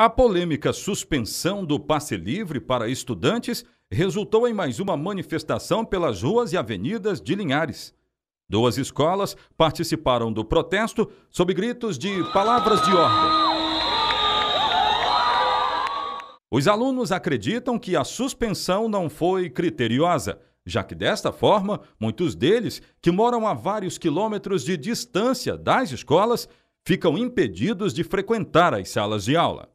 A polêmica suspensão do passe livre para estudantes resultou em mais uma manifestação pelas ruas e avenidas de Linhares. Duas escolas participaram do protesto sob gritos de palavras de ordem. Os alunos acreditam que a suspensão não foi criteriosa, já que desta forma, muitos deles, que moram a vários quilômetros de distância das escolas, ficam impedidos de frequentar as salas de aula.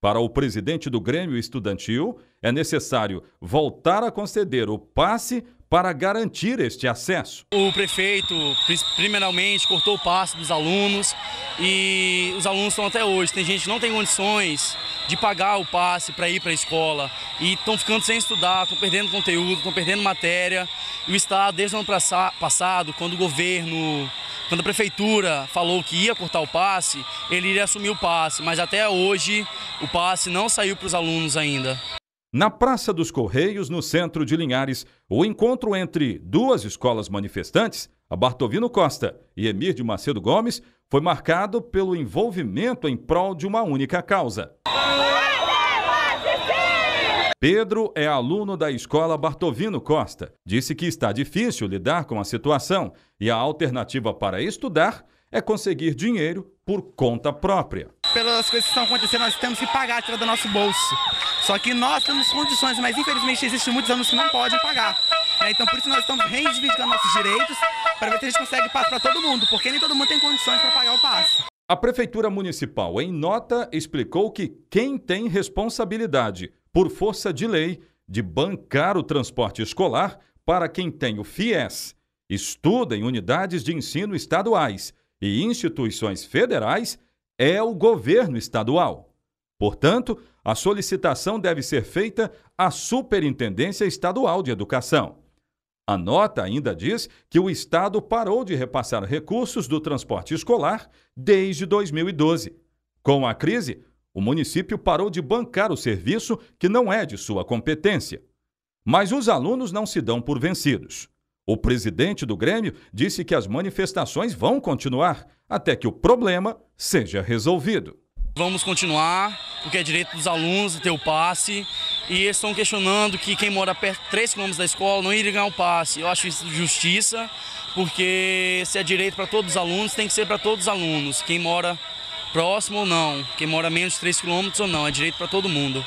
Para o presidente do Grêmio Estudantil, é necessário voltar a conceder o passe para garantir este acesso. O prefeito, primeiramente, cortou o passe dos alunos, e os alunos estão até hoje. Tem gente que não tem condições de pagar o passe para ir para a escola e estão ficando sem estudar, estão perdendo conteúdo, estão perdendo matéria. E o Estado, desde o ano passado, quando o governo, quando a prefeitura falou que ia cortar o passe, ele iria assumir o passe, mas até hoje o passe não saiu para os alunos ainda. Na Praça dos Correios, no centro de Linhares, o encontro entre duas escolas manifestantes a Bartovino Costa e Emir de Macedo Gomes foi marcado pelo envolvimento em prol de uma única causa. Pedro é aluno da escola Bartovino Costa. Disse que está difícil lidar com a situação e a alternativa para estudar é conseguir dinheiro por conta própria. Pelas coisas que estão acontecendo, nós temos que pagar, tirar do nosso bolso. Só que nós temos condições, mas infelizmente existem muitos alunos que não podem pagar. Né? Então por isso nós estamos reivindicando nossos direitos para ver se a gente consegue passo para todo mundo, porque nem todo mundo tem condições para pagar o passe. A Prefeitura Municipal, em nota, explicou que quem tem responsabilidade, por força de lei, de bancar o transporte escolar para quem tem o FIES, estuda em unidades de ensino estaduais e instituições federais, é o governo estadual. Portanto, a solicitação deve ser feita à Superintendência Estadual de Educação. A nota ainda diz que o Estado parou de repassar recursos do transporte escolar desde 2012. Com a crise, o município parou de bancar o serviço que não é de sua competência. Mas os alunos não se dão por vencidos. O presidente do Grêmio disse que as manifestações vão continuar até que o problema seja resolvido. Vamos continuar, porque é direito dos alunos ter o passe e eles estão questionando que quem mora perto 3 km da escola não iria ganhar um passe. Eu acho isso justiça, porque se é direito para todos os alunos, tem que ser para todos os alunos, quem mora próximo ou não, quem mora menos de 3 km ou não, é direito para todo mundo.